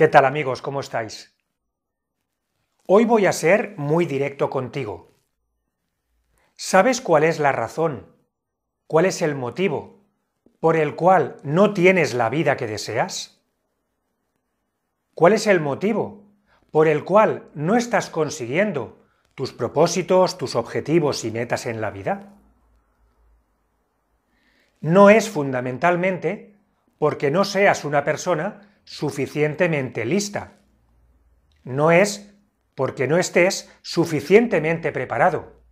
¿Qué tal amigos? ¿Cómo estáis? Hoy voy a ser muy directo contigo. ¿Sabes cuál es la razón? ¿Cuál es el motivo por el cual no tienes la vida que deseas? ¿Cuál es el motivo por el cual no estás consiguiendo tus propósitos, tus objetivos y metas en la vida? No es fundamentalmente porque no seas una persona suficientemente lista. No es porque no estés suficientemente preparado.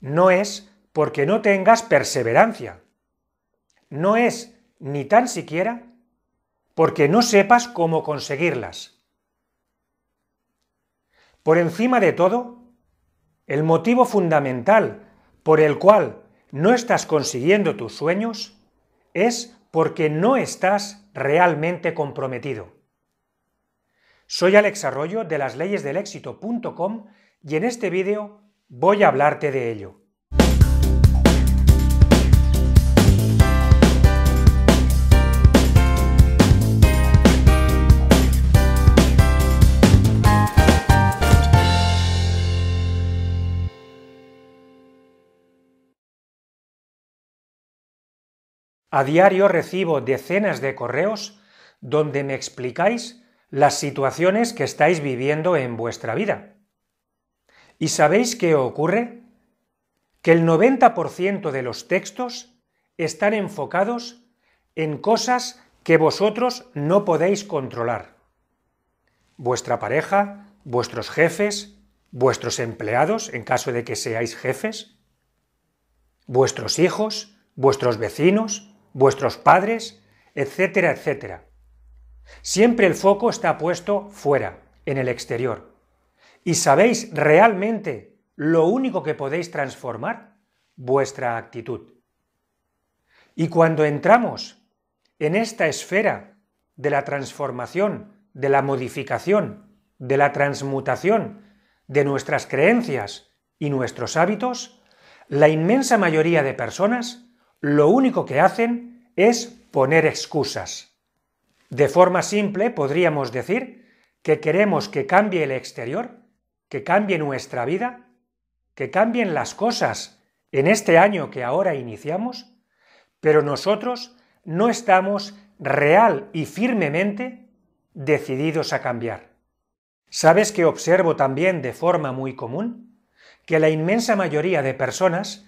No es porque no tengas perseverancia. No es ni tan siquiera porque no sepas cómo conseguirlas. Por encima de todo, el motivo fundamental por el cual no estás consiguiendo tus sueños es porque no estás realmente comprometido. Soy Alex Arroyo de las leyes y en este vídeo voy a hablarte de ello. A diario recibo decenas de correos donde me explicáis las situaciones que estáis viviendo en vuestra vida. ¿Y sabéis qué ocurre? Que el 90% de los textos están enfocados en cosas que vosotros no podéis controlar. Vuestra pareja, vuestros jefes, vuestros empleados, en caso de que seáis jefes, vuestros hijos, vuestros vecinos, vuestros padres, etcétera, etcétera. Siempre el foco está puesto fuera, en el exterior. ¿Y sabéis realmente lo único que podéis transformar? Vuestra actitud. Y cuando entramos en esta esfera de la transformación, de la modificación, de la transmutación de nuestras creencias y nuestros hábitos, la inmensa mayoría de personas lo único que hacen es poner excusas. De forma simple podríamos decir que queremos que cambie el exterior, que cambie nuestra vida, que cambien las cosas en este año que ahora iniciamos, pero nosotros no estamos real y firmemente decididos a cambiar. ¿Sabes que observo también de forma muy común? Que la inmensa mayoría de personas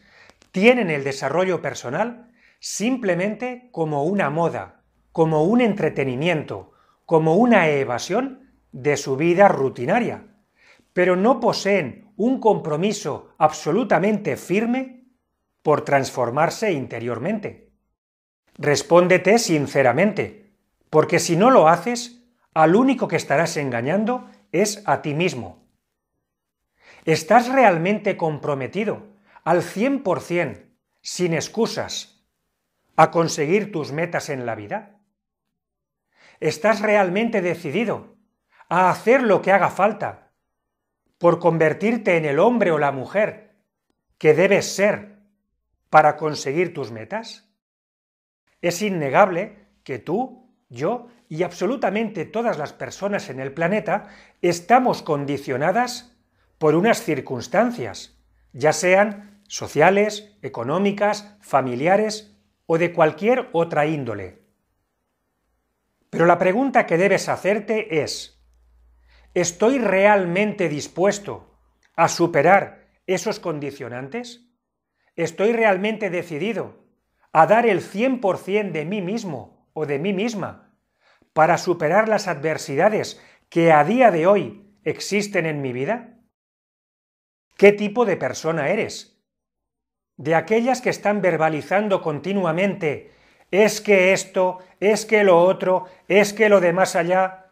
tienen el desarrollo personal simplemente como una moda, como un entretenimiento, como una evasión de su vida rutinaria, pero no poseen un compromiso absolutamente firme por transformarse interiormente. Respóndete sinceramente, porque si no lo haces, al único que estarás engañando es a ti mismo. ¿Estás realmente comprometido al 100%, sin excusas, a conseguir tus metas en la vida? ¿Estás realmente decidido a hacer lo que haga falta por convertirte en el hombre o la mujer que debes ser para conseguir tus metas? Es innegable que tú, yo y absolutamente todas las personas en el planeta estamos condicionadas por unas circunstancias, ya sean sociales, económicas, familiares o de cualquier otra índole. Pero la pregunta que debes hacerte es, ¿estoy realmente dispuesto a superar esos condicionantes? ¿Estoy realmente decidido a dar el 100% de mí mismo o de mí misma para superar las adversidades que a día de hoy existen en mi vida? ¿Qué tipo de persona eres? de aquellas que están verbalizando continuamente, es que esto, es que lo otro, es que lo de más allá,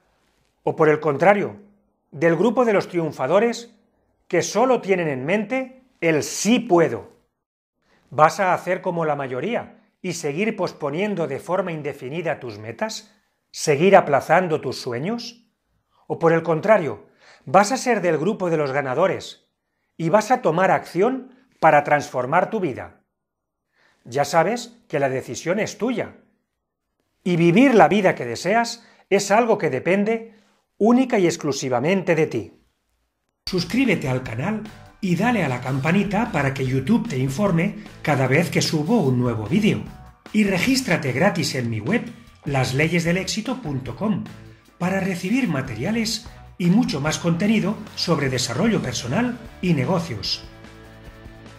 o por el contrario, del grupo de los triunfadores que solo tienen en mente el sí puedo. ¿Vas a hacer como la mayoría y seguir posponiendo de forma indefinida tus metas? ¿Seguir aplazando tus sueños? ¿O por el contrario, vas a ser del grupo de los ganadores y vas a tomar acción para transformar tu vida. Ya sabes que la decisión es tuya. Y vivir la vida que deseas es algo que depende única y exclusivamente de ti. Suscríbete al canal y dale a la campanita para que YouTube te informe cada vez que subo un nuevo vídeo. Y regístrate gratis en mi web lasleyesdelexito.com para recibir materiales y mucho más contenido sobre desarrollo personal y negocios.